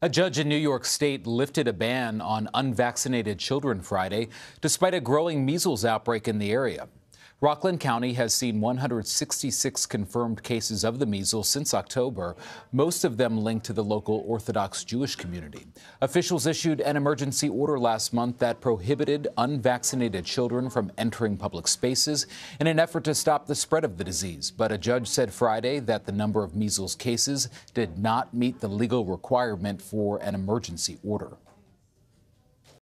A judge in New York State lifted a ban on unvaccinated children Friday, despite a growing measles outbreak in the area. Rockland County has seen 166 confirmed cases of the measles since October, most of them linked to the local Orthodox Jewish community. Officials issued an emergency order last month that prohibited unvaccinated children from entering public spaces in an effort to stop the spread of the disease. But a judge said Friday that the number of measles cases did not meet the legal requirement for an emergency order.